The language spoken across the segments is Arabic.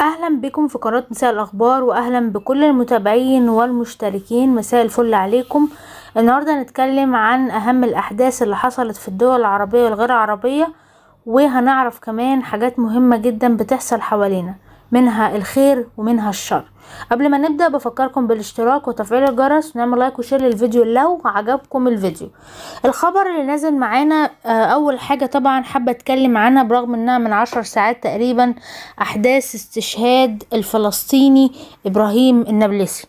اهلا بكم في قناة مساء الاخبار واهلا بكل المتابعين والمشتركين مساء الفل عليكم النهاردة هنتكلم عن اهم الاحداث اللي حصلت في الدول العربية والغير عربية وهنعرف كمان حاجات مهمة جدا بتحصل حوالينا منها الخير ومنها الشر قبل ما نبدأ بفكركم بالاشتراك وتفعيل الجرس ونعمل لايك وشير للفيديو لو عجبكم الفيديو الخبر اللي نازل معانا آه، اول حاجة طبعا حابة اتكلم عنها برغم انها من عشر ساعات تقريبا احداث استشهاد الفلسطيني ابراهيم النابلسي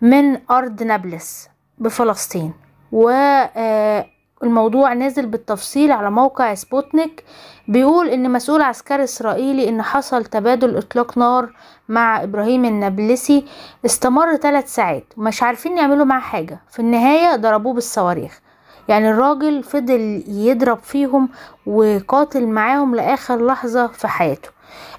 من ارض نابلس بفلسطين و آه، الموضوع نازل بالتفصيل على موقع سبوتنيك بيقول ان مسؤول عسكري اسرائيلي ان حصل تبادل اطلاق نار مع ابراهيم النابلسي استمر ثلاث ساعات ومش عارفين يعملوا معاه حاجة في النهاية ضربوه بالصواريخ يعني الراجل فضل يضرب فيهم وقاتل معاهم لاخر لحظة في حياته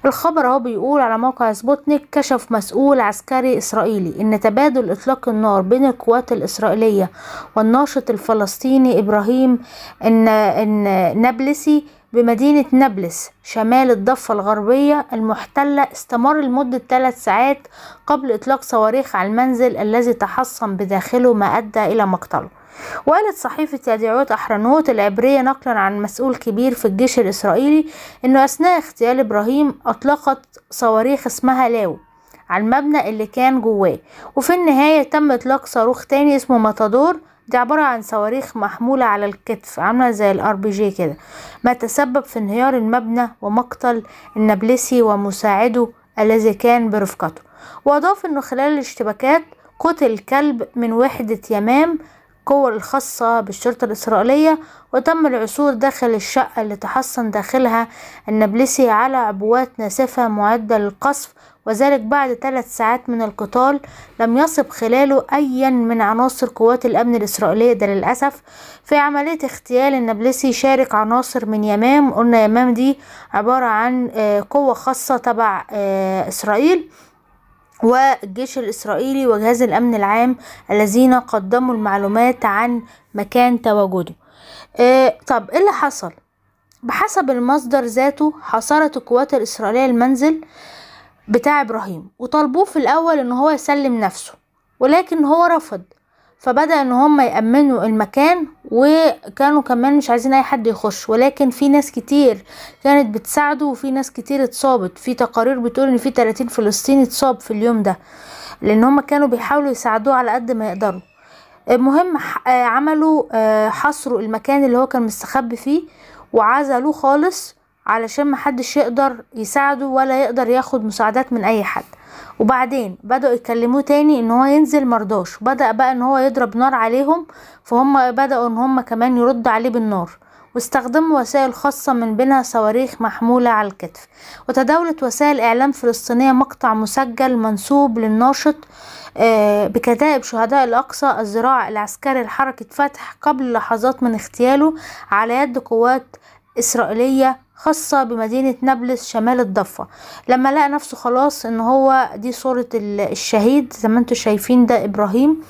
الخبر اهو بيقول على موقع سبوتنيك كشف مسؤول عسكري اسرائيلي ان تبادل اطلاق النار بين القوات الاسرائيليه والناشط الفلسطيني ابراهيم النابلسي بمدينة نابلس شمال الضفة الغربية المحتلة استمر لمدة ثلاث ساعات قبل إطلاق صواريخ على المنزل الذي تحصن بداخله ما أدى إلى مقتله وقالت صحيفة يديعوت أحرنوت العبرية نقلا عن مسؤول كبير في الجيش الإسرائيلي أنه أثناء اغتيال إبراهيم أطلقت صواريخ اسمها لاو على المبنى اللي كان جواه وفي النهاية تم إطلاق صاروخ تاني اسمه ماتادور دي عبارة عن صواريخ محمولة على الكتف عاملة زي الار بي جي كده ما تسبب في انهيار المبنى ومقتل النابلسي ومساعده الذي كان برفقته وأضاف أنه خلال الاشتباكات قتل كلب من وحدة يمام القوة الخاصة بالشرطة الإسرائيلية وتم العثور داخل الشقة اللي تحصن داخلها النابلسي على عبوات ناسفة معدة للقصف وذلك بعد ثلاث ساعات من القتال لم يصب خلاله أيا من عناصر قوات الأمن الإسرائيلية ده للأسف في عملية اغتيال النابلسي شارك عناصر من يمام قلنا يمام دي عبارة عن آه، قوة خاصة تبع آه، إسرائيل والجيش الإسرائيلي وجهاز الأمن العام الذين قدموا المعلومات عن مكان تواجده آه، طب إيه اللي حصل؟ بحسب المصدر ذاته حصرت القوات الإسرائيلية المنزل بتاع ابراهيم وطلبوه في الاول ان هو يسلم نفسه ولكن هو رفض فبدا ان هم يامنوا المكان وكانوا كمان مش عايزين اي حد يخش ولكن في ناس كتير كانت بتساعده وفي ناس كتير اتصابت في تقارير بتقول ان في 30 فلسطيني اتصاب في اليوم ده لان هم كانوا بيحاولوا يساعدوه على قد ما يقدروا المهم عملوا آه، حصروا المكان اللي هو كان مستخبي فيه وعزلوه خالص علشان محدش يقدر يساعده ولا يقدر ياخد مساعدات من اي حد وبعدين بدأوا يكلموه تاني ان هو ينزل مرضاش بدأ بقى ان هو يضرب نار عليهم فهم بدأوا ان هم كمان يردوا عليه بالنار واستخدموا وسائل خاصة من بينها صواريخ محمولة على الكتف وتداولت وسائل إعلام فلسطينية مقطع مسجل منسوب للناشط آه، بكتائب شهداء الأقصى الذراع العسكري لحركة فتح قبل لحظات من اغتياله على يد قوات إسرائيلية خاصة بمدينة نابلس شمال الضفة لما لقى نفسه خلاص ان هو دي صورة الشهيد زي ما انتم شايفين ده ابراهيم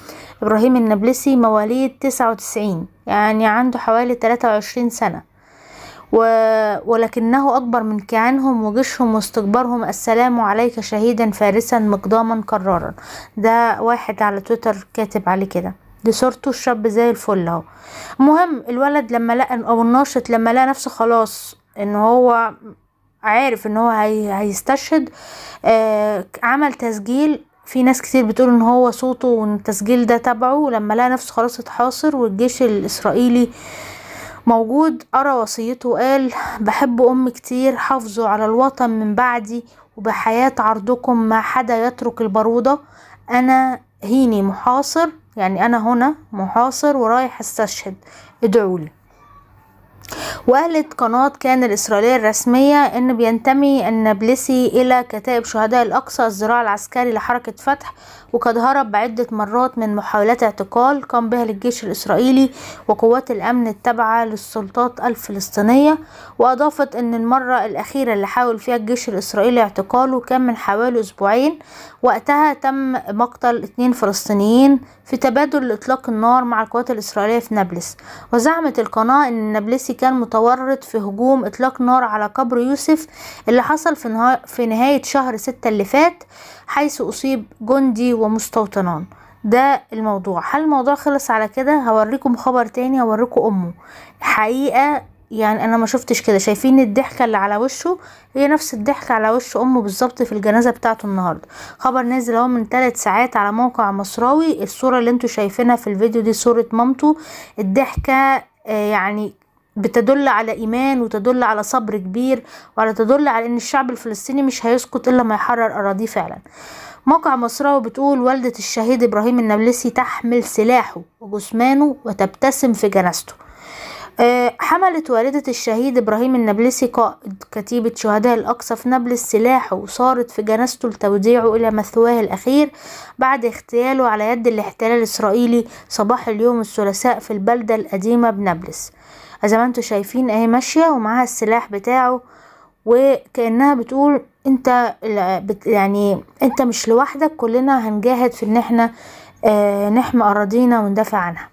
ابراهيم النابلسي مواليد تسعة وتسعين يعني عنده حوالي تلاتة وعشرين سنة و... ولكنه أكبر من كيانهم وجيشهم واستكبارهم السلام عليك شهيدا فارسا مقداما كرارا ده واحد على تويتر كاتب عليه كده دي صورته الشاب زي الفل اهو المهم الولد لما لقى او الناشط لما لقى نفسه خلاص ان هو عارف ان هو هيستشهد آه عمل تسجيل في ناس كتير بتقول ان هو صوته وان التسجيل ده تبعه لما لقى نفسه خلاص اتحاصر والجيش الاسرائيلي موجود قرا وصيته وقال بحب امي كتير حافظوا على الوطن من بعدي وبحياة عرضكم ما حدا يترك البرودة انا هيني محاصر يعني انا هنا محاصر ورايح استشهد ادعولي وقالت قناة كان الإسرائيلية الرسمية أن بينتمي النابلسي إلى كتائب شهداء الأقصى الزراع العسكري لحركة فتح وقد هرب بعدة مرات من محاولات اعتقال قام بها للجيش الإسرائيلي وقوات الأمن التابعة للسلطات الفلسطينية وأضافت أن المرة الأخيرة اللي حاول فيها الجيش الإسرائيلي اعتقاله كان من حوالي أسبوعين وقتها تم مقتل اتنين فلسطينيين في تبادل لإطلاق النار مع القوات الإسرائيلية في نابلس وزعمت القناة أن النابلسي كان متورط في هجوم إطلاق نار على قبر يوسف اللي حصل في نهاية شهر ستة اللي فات حيث أصيب جندي ومستوطنان ده الموضوع هل الموضوع خلص على كده هوريكم خبر تاني هوريكم امه حقيقه يعني انا ما شفتش كده شايفين الضحكه اللي على وشه هي نفس الضحكه على وش امه بالظبط في الجنازه بتاعته النهارده خبر نازل اهو من ثلاث ساعات على موقع مصراوي الصوره اللي انتوا شايفينها في الفيديو دي صوره مامته الضحكه آه، يعني بتدل على ايمان وتدل على صبر كبير وعلى تدل على ان الشعب الفلسطيني مش هيسقط الا ما يحرر اراضيه فعلا موقع مصراوي بتقول والدة الشهيد إبراهيم النابلسي تحمل سلاحه وجثمانه وتبتسم في جنازته آه، حملت والدة الشهيد إبراهيم النابلسي قائد كتيبة شهداء الأقصى في نابلس سلاحه وصارت في جنازته لتوديعه إلى مثواه الأخير بعد اغتياله على يد الاحتلال الإسرائيلي صباح اليوم الثلاثاء في البلدة القديمة بنابلس زي ما انتوا شايفين اهي ماشية ومعاها السلاح بتاعه وكأنها بتقول انت يعني انت مش لوحدك كلنا هنجاهد في ان احنا آه، نحمي اراضينا وندافع عنها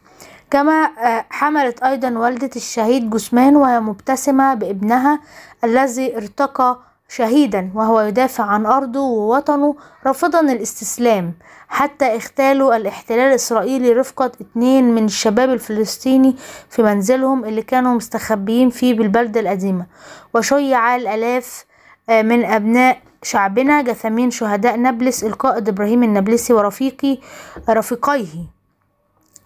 كما آه، حملت ايضا والدة الشهيد جثمان وهي مبتسمة بابنها الذي ارتقى شهيدا وهو يدافع عن ارضه ووطنه رافضا الاستسلام حتى اغتالوا الاحتلال الإسرائيلي رفقة اتنين من الشباب الفلسطيني في منزلهم اللي كانوا مستخبيين فيه بالبلدة القديمة وشيع الآلاف آه، من أبناء شعبنا جثمين شهداء نابلس القائد إبراهيم النابلسي ورفيقي رفيقيه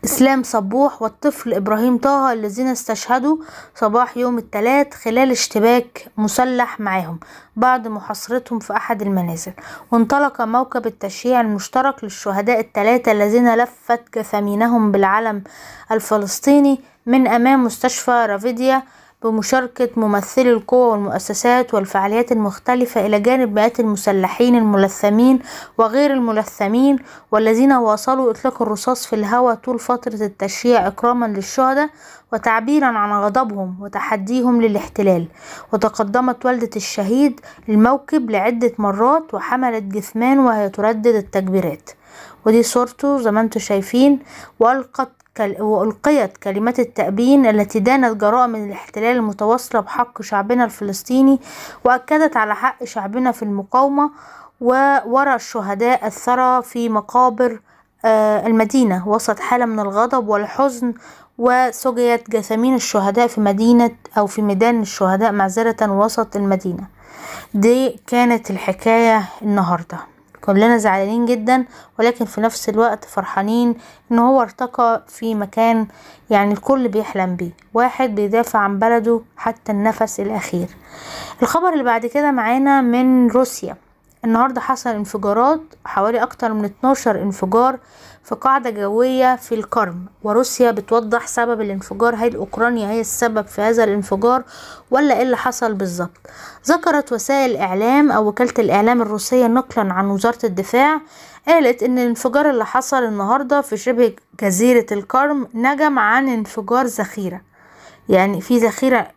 إسلام صبوح والطفل إبراهيم طه الذين استشهدوا صباح يوم الثلاث خلال اشتباك مسلح معهم بعد محاصرتهم في أحد المنازل وانطلق موكب التشييع المشترك للشهداء الثلاثة الذين لفت جثامينهم بالعلم الفلسطيني من أمام مستشفى رافيديا بمشاركة ممثلي القوى والمؤسسات والفعاليات المختلفة إلى جانب مئات المسلحين الملثمين وغير الملثمين والذين واصلوا إطلاق الرصاص في الهواء طول فترة التشييع إكراما للشهداء وتعبيرا عن غضبهم وتحديهم للاحتلال وتقدمت والدة الشهيد الموكب لعدة مرات وحملت جثمان وهي تردد التكبيرات ودي صورته زي ما انتم شايفين وألقت وألقيت كلمات التأبين التي دانت جرائم الاحتلال المتواصلة بحق شعبنا الفلسطيني وأكدت على حق شعبنا في المقاومة وورى الشهداء الثرى في مقابر آه، المدينة وسط حالة من الغضب والحزن وسجيت جثامين الشهداء في مدينة أو في ميدان الشهداء معذرة وسط المدينة دي كانت الحكاية النهارده كلنا زعلانين جدا ولكن في نفس الوقت فرحانين ان هو ارتقى في مكان يعني الكل بيحلم بيه واحد بيدافع عن بلده حتى النفس الاخير الخبر اللي بعد كده معانا من روسيا النهاردة حصل انفجارات حوالي اكتر من 12 انفجار في قاعدة جوية في الكرم وروسيا بتوضح سبب الانفجار هل أوكرانيا هي السبب في هذا الانفجار ولا إيه اللي حصل بالظبط ذكرت وسائل إعلام أو وكالة الإعلام الروسية نقلا عن وزارة الدفاع قالت إن الانفجار اللي حصل النهاردة في شبه جزيرة الكرم نجم عن انفجار ذخيرة يعني في ذخيرة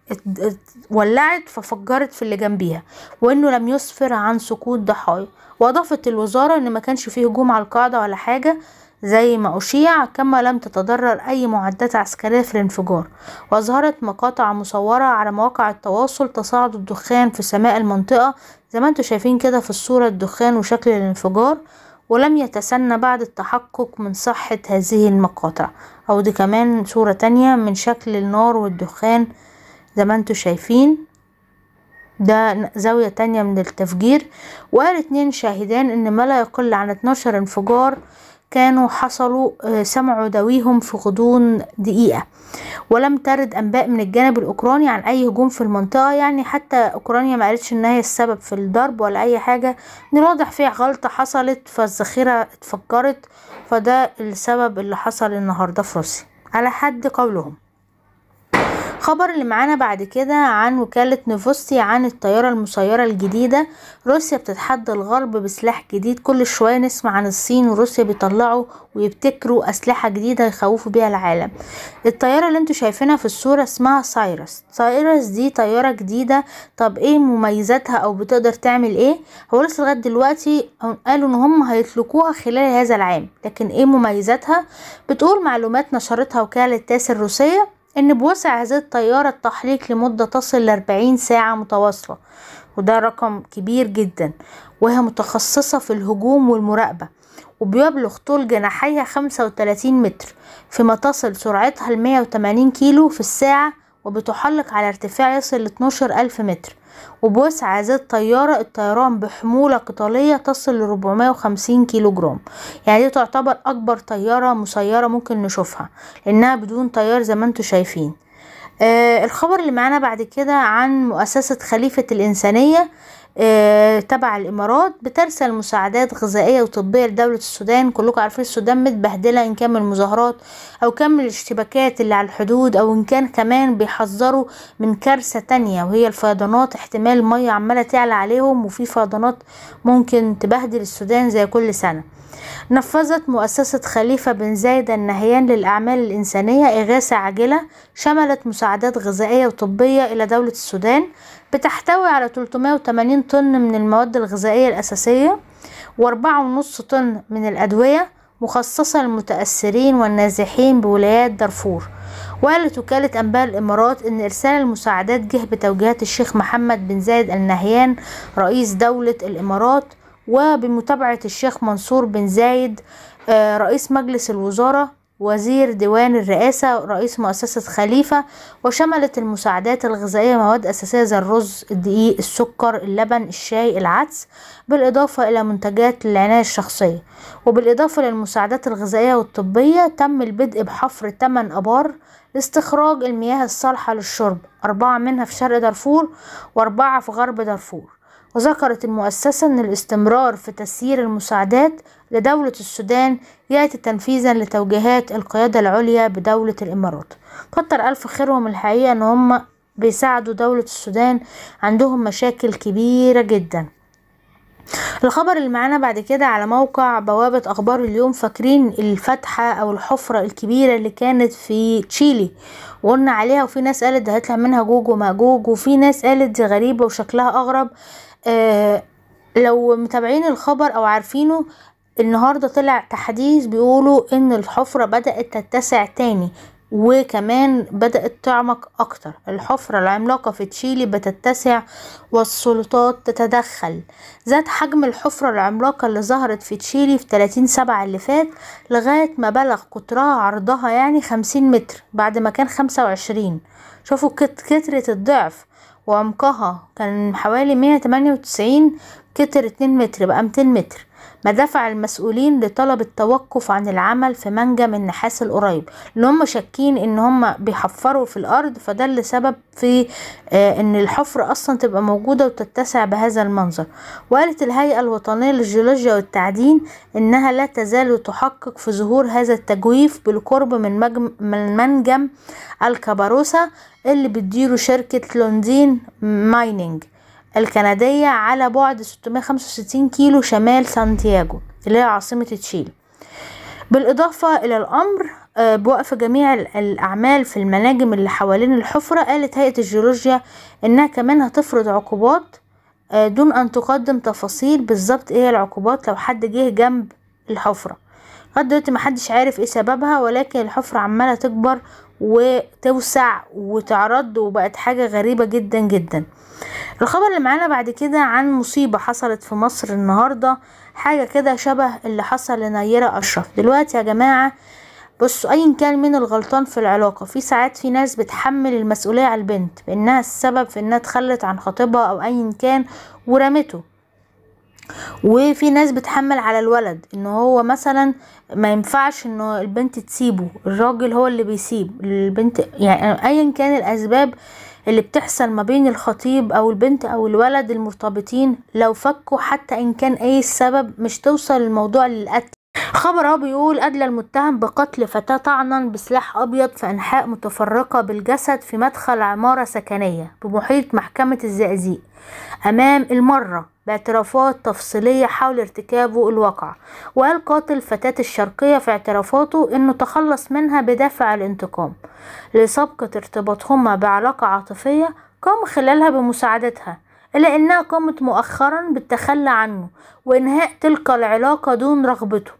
ولعت ففجرت في اللي جنبيها وانه لم يسفر عن سقوط ضحايا واضافت الوزارة ان ما كانش فيه هجوم على القاعدة ولا حاجة زي ما أشيع كما لم تتضرر أي معدات عسكرية في الانفجار وأظهرت مقاطع مصورة على مواقع التواصل تصاعد الدخان في سماء المنطقة زي ما انتوا شايفين كده في الصورة الدخان وشكل الانفجار ولم يتسنى بعد التحقق من صحة هذه المقاطع أو دي كمان صورة تانية من شكل النار والدخان زي ما انتوا شايفين ده زاوية تانية من التفجير وقال اتنين شاهدان ان ما لا يقل عن 12 انفجار كانوا حصلوا آه، سمعوا دويهم في غضون دقيقة ولم ترد أنباء من الجانب الأوكراني عن أي هجوم في المنطقة يعني حتى أوكرانيا ما قالتش إن هي السبب في الضرب ولا أي حاجة إن واضح فيها غلطة حصلت فالذخيرة اتفجرت فده السبب اللي حصل النهاردة في روسيا على حد قولهم خبر اللي معانا بعد كده عن وكالة نيفوستي عن الطيارة المسيرة الجديدة روسيا بتتحدى الغرب بسلاح جديد كل شوية نسمع عن الصين وروسيا بيطلعوا ويبتكروا أسلحة جديدة يخوفوا بيها العالم الطيارة اللي انتوا شايفينها في الصورة اسمها سايرس سايرس دي طيارة جديدة طب ايه مميزاتها او بتقدر تعمل ايه هو لسه لغاية دلوقتي قالوا ان هم هيطلقوها خلال هذا العام لكن ايه مميزاتها بتقول معلومات نشرتها وكالة تاس الروسية إن بوسع هذه الطيارة التحليق لمدة تصل لأربعين ساعة متواصلة وده رقم كبير جدا وهي متخصصة في الهجوم والمراقبة وبيبلغ طول جناحيها خمسة وتلاتين متر فيما تصل سرعتها المية وتمانين كيلو في الساعة وبتحلق على ارتفاع يصل ل 12 ألف متر وبوسع هذه الطيارة الطيران بحمولة قتالية تصل ل 450 كيلو جرام يعني دي تعتبر أكبر طيارة مسيرة ممكن نشوفها لأنها بدون طيار زي ما انتم شايفين آه الخبر اللي معانا بعد كده عن مؤسسة خليفة الإنسانية آه، تبع الامارات بترسل مساعدات غذائيه وطبيه لدوله السودان كلكم عارفين السودان متبهدله ان كان من المظاهرات او كان من الاشتباكات اللي على الحدود او ان كان كمان بيحذروا من كارثه تانية وهي الفيضانات احتمال ميه عماله تعلى عليهم وفي فيضانات ممكن تبهدل السودان زي كل سنه نفذت مؤسسة خليفة بن زايد النهيان للأعمال الإنسانية إغاثة عاجلة شملت مساعدات غذائية وطبية إلى دولة السودان بتحتوي على 380 طن من المواد الغذائية الأساسية و4.5 طن من الأدوية مخصصة للمتأثرين والنازحين بولايات دارفور وقالت وكالة أنباء الإمارات إن إرسال المساعدات جه بتوجيهات الشيخ محمد بن زايد النهيان رئيس دولة الإمارات وبمتابعة الشيخ منصور بن زايد آه، رئيس مجلس الوزارة وزير ديوان الرئاسة رئيس مؤسسة خليفة وشملت المساعدات الغذائية مواد أساسية زي الرز الدقيق السكر اللبن الشاي العدس بالإضافة إلى منتجات للعناية الشخصية وبالإضافة للمساعدات الغذائية والطبية تم البدء بحفر 8 أبار لاستخراج المياه الصالحة للشرب أربعة منها في شرق دارفور وأربعة في غرب دارفور وذكرت المؤسسة أن الاستمرار في تسيير المساعدات لدولة السودان يأتي تنفيذا لتوجيهات القيادة العليا بدولة الإمارات كتر ألف خيرهم الحقيقة أن هم بيساعدوا دولة السودان عندهم مشاكل كبيرة جدا الخبر اللي معانا بعد كده على موقع بوابة أخبار اليوم فاكرين الفتحة أو الحفرة الكبيرة اللي كانت في تشيلي وقلنا عليها وفي ناس قالت ده هيطلع منها جوج ومأجوج وفي ناس قالت دي غريبة وشكلها أغرب آه، لو متابعين الخبر او عارفينه النهاردة طلع تحديث بيقولوا ان الحفرة بدأت تتسع تاني وكمان بدأت تعمق أكتر الحفرة العملاقة في تشيلي بتتسع والسلطات تتدخل ذات حجم الحفرة العملاقة اللي ظهرت في تشيلي في 30 سبعة اللي فات لغاية ما بلغ قطرها عرضها يعني 50 متر بعد ما كان 25 شوفوا كترة الضعف وعمقها كان حوالي مية تمانية وتسعين كتر اتنين متر بقى متين متر ما دفع المسؤولين لطلب التوقف عن العمل في منجم النحاس القريب لان هم شاكين ان هم بيحفروا في الارض فده اللي سبب في آه، ان الحفر اصلا تبقى موجوده وتتسع بهذا المنظر وقالت الهيئه الوطنيه للجيولوجيا والتعدين انها لا تزال تحقق في ظهور هذا التجويف بالقرب من, من منجم الكباروسا اللي بتديره شركه لوندين مايننج الكندية على بعد 665 كيلو شمال سانتياغو اللي هي عاصمة تشيلي بالإضافة إلى الأمر آه، بوقف جميع الأعمال في المناجم اللي حوالين الحفرة قالت هيئة الجيولوجيا إنها كمان هتفرض عقوبات آه، دون أن تقدم تفاصيل بالظبط إيه العقوبات لو حد جه جنب الحفرة لغاية دلوقتي محدش عارف إيه سببها ولكن الحفرة عمالة تكبر وتوسع وتعرض وبقت حاجة غريبة جدا جدا الخبر اللي معانا بعد كده عن مصيبة حصلت في مصر النهاردة حاجة كده شبه اللي حصل لنيرة أشرف دلوقتي يا جماعة بصوا ايا كان مين الغلطان في العلاقه في ساعات في ناس بتحمل المسؤوليه على البنت بانها السبب في انها تخلت عن خطيبها او ايا كان ورمته وفي ناس بتحمل على الولد ان هو مثلا ما ينفعش ان البنت تسيبه الراجل هو اللي بيسيب البنت يعني ايا كان الاسباب اللي بتحصل ما بين الخطيب او البنت او الولد المرتبطين لو فكوا حتى ان كان اي السبب مش توصل الموضوع للقتل خبر بيقول أدلى المتهم بقتل فتاة طعنا بسلاح أبيض في أنحاء متفرقة بالجسد في مدخل عمارة سكنية بمحيط محكمة الزقازيق أمام المرة باعترافات تفصيلية حول ارتكابه الواقع وقال قاتل فتاة الشرقية في اعترافاته انه تخلص منها بدافع الانتقام لسبقة ارتباطهما بعلاقة عاطفية قام خلالها بمساعدتها إلا أنها قامت مؤخرا بالتخلي عنه وإنهاء تلك العلاقة دون رغبته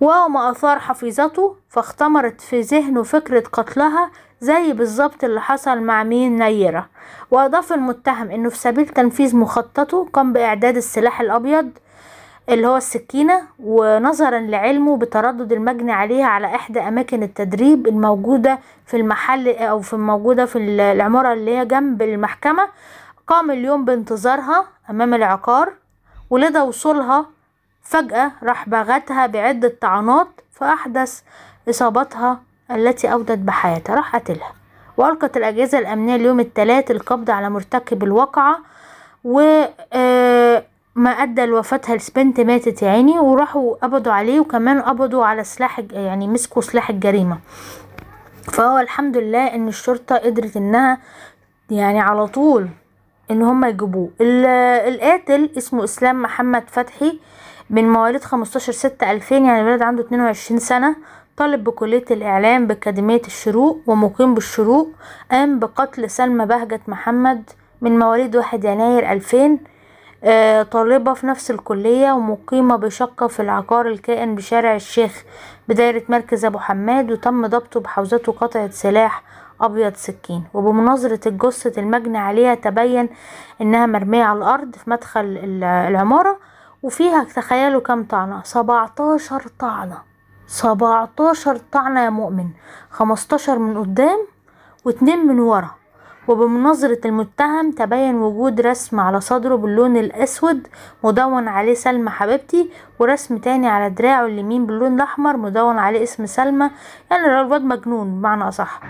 وما أثار حفيظته فاختمرت في ذهنه فكرة قتلها زي بالظبط اللي حصل مع مين نيرة وأضاف المتهم أنه في سبيل تنفيذ مخططه قام بإعداد السلاح الأبيض اللي هو السكينة ونظرا لعلمه بتردد المجني عليها على إحدى أماكن التدريب الموجودة في المحل أو في الموجودة في العمارة اللي هي جنب المحكمة قام اليوم بانتظارها أمام العقار ولدى وصولها فجأة راح بغتها بعدة طعنات فأحدث إصابتها التي أودت بحياتها راح قتلها وألقت الأجهزة الأمنية اليوم الثلاث القبض على مرتكب الواقعة و آه، أدى لوفاتها السبنت ماتت يعني وراحوا قبضوا عليه وكمان قبضوا على سلاح يعني مسكوا سلاح الجريمة فهو الحمد لله ان الشرطة قدرت انها يعني على طول ان هم يجيبوه القاتل اسمه اسلام محمد فتحي من مواليد 15 ستة 2000 يعني الولد عنده 22 سنة طالب بكلية الإعلام بأكاديمية الشروق ومقيم بالشروق قام بقتل سلمى بهجت محمد من مواليد 1 يناير 2000 آه، طالبة في نفس الكلية ومقيمة بشقة في العقار الكائن بشارع الشيخ بدايره مركز أبو حماد وتم ضبطه بحوزته قطعة سلاح أبيض سكين وبمناظرة الجثة المجني عليها تبين إنها مرمية على الأرض في مدخل العمارة وفيها تخيلوا كم طعنة سبعتاشر طعنة سبعتاشر طعنة يا مؤمن خمستاشر من قدام واتنين من ورا وبمناظرة المتهم تبين وجود رسم على صدره باللون الأسود مدون عليه سلمى حبيبتي ورسم تاني على دراعه اليمين باللون الأحمر مدون عليه اسم سلمى يعني الواد مجنون بمعنى أصح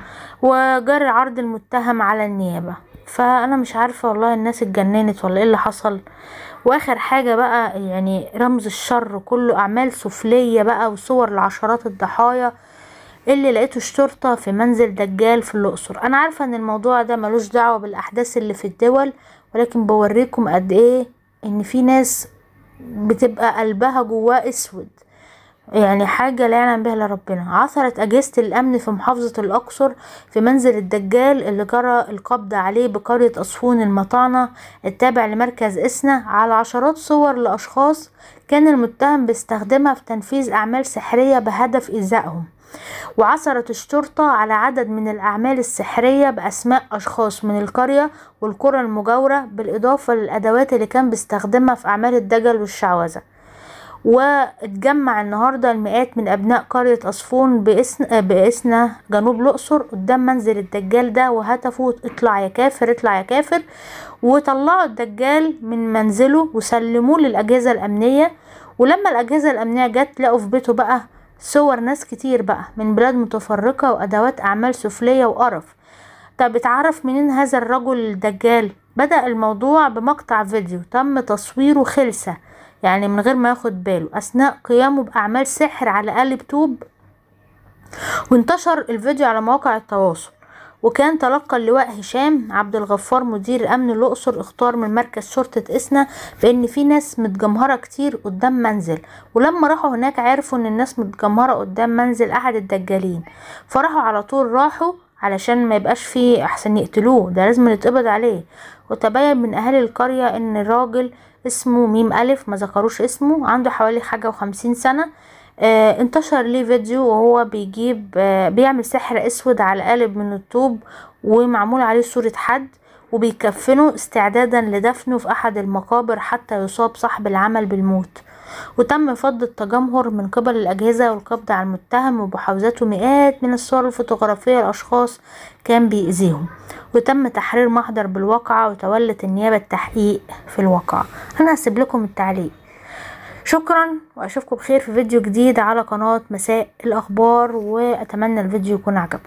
وجر عرض المتهم على النيابة فأنا مش عارفة والله الناس اتجننت ولا ايه اللي حصل واخر حاجة بقى يعني رمز الشر كله اعمال سفلية بقى وصور لعشرات الضحايا اللي لقيته الشرطة في منزل دجال في الاقصر انا عارفة ان الموضوع ده ملوش دعوة بالاحداث اللي في الدول ولكن بوريكم قد ايه ان في ناس بتبقى قلبها جواه اسود يعني حاجة لا يعلم بها الا ربنا عثرت أجهزة الأمن في محافظة الأقصر في منزل الدجال اللي جرى القبض عليه بقرية أصفون المطعنة التابع لمركز إسنا على عشرات صور لأشخاص كان المتهم باستخدامها في تنفيذ أعمال سحرية بهدف إيذائهم وعثرت الشرطة على عدد من الأعمال السحرية بأسماء أشخاص من القرية والقرى المجاورة بالإضافة للأدوات اللي كان بيستخدمها في أعمال الدجل والشعوذة واتجمع النهاردة المئات من أبناء قرية أصفون بإسن بإسنة جنوب الأقصر قدام منزل الدجال ده وهتفوا اطلع يا كافر اطلع يا كافر وطلعوا الدجال من منزله وسلموه للأجهزة الأمنية ولما الأجهزة الأمنية جت لقوا في بيته بقى صور ناس كتير بقى من بلاد متفرقة وأدوات أعمال سفلية وقرف طب اتعرف منين هذا الرجل الدجال بدأ الموضوع بمقطع فيديو تم تصويره خلسة يعني من غير ما ياخد باله أثناء قيامه بأعمال سحر على قالب توب وانتشر الفيديو على مواقع التواصل وكان تلقى اللواء هشام عبد الغفار مدير امن الاقصر اختار من مركز شرطه اسنا بان في ناس متجمهره كتير قدام منزل ولما راحوا هناك عرفوا ان الناس متجمهره قدام منزل احد الدجالين فراحوا على طول راحوا علشان ما يبقاش فيه احسن يقتلوه ده لازم يتقبض عليه وتبين من اهالي القرية ان الراجل اسمه ميم الف ما ذكروش اسمه عنده حوالي حاجة وخمسين سنة آه انتشر ليه فيديو وهو بيجيب آه بيعمل سحر اسود على قالب من الطوب ومعمول عليه صورة حد وبيكفنه استعدادا لدفنه في احد المقابر حتى يصاب صاحب العمل بالموت وتم فض التجمهر من قبل الأجهزة والقبض على المتهم وبحوزته مئات من الصور الفوتوغرافية لأشخاص كان بيأذيهم وتم تحرير محضر بالواقعة وتولت النيابة التحقيق في الواقعة أنا هسيب لكم التعليق شكرا واشوفكم بخير في فيديو جديد على قناة مساء الاخبار واتمنى الفيديو يكون عجبكم